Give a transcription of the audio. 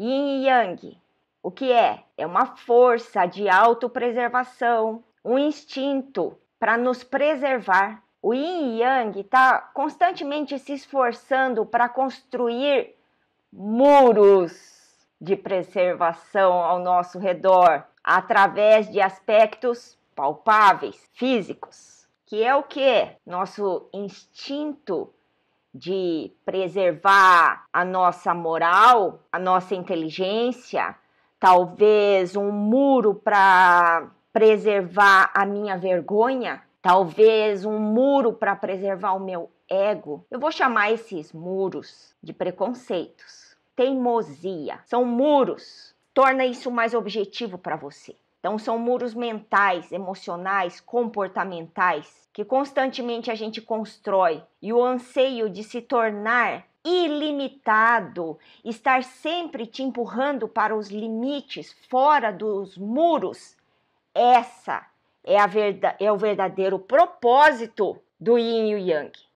Yin e Yang. O que é? É uma força de autopreservação, um instinto para nos preservar. O Yin e Yang está constantemente se esforçando para construir muros de preservação ao nosso redor através de aspectos palpáveis, físicos, que é o que nosso instinto de preservar a nossa moral, a nossa inteligência, talvez um muro para preservar a minha vergonha, talvez um muro para preservar o meu ego. Eu vou chamar esses muros de preconceitos. Teimosia são muros. Torna isso mais objetivo para você. Então, são muros mentais, emocionais, comportamentais que constantemente a gente constrói e o anseio de se tornar ilimitado, estar sempre te empurrando para os limites, fora dos muros. Essa é, a verda é o verdadeiro propósito do Yin e Yang.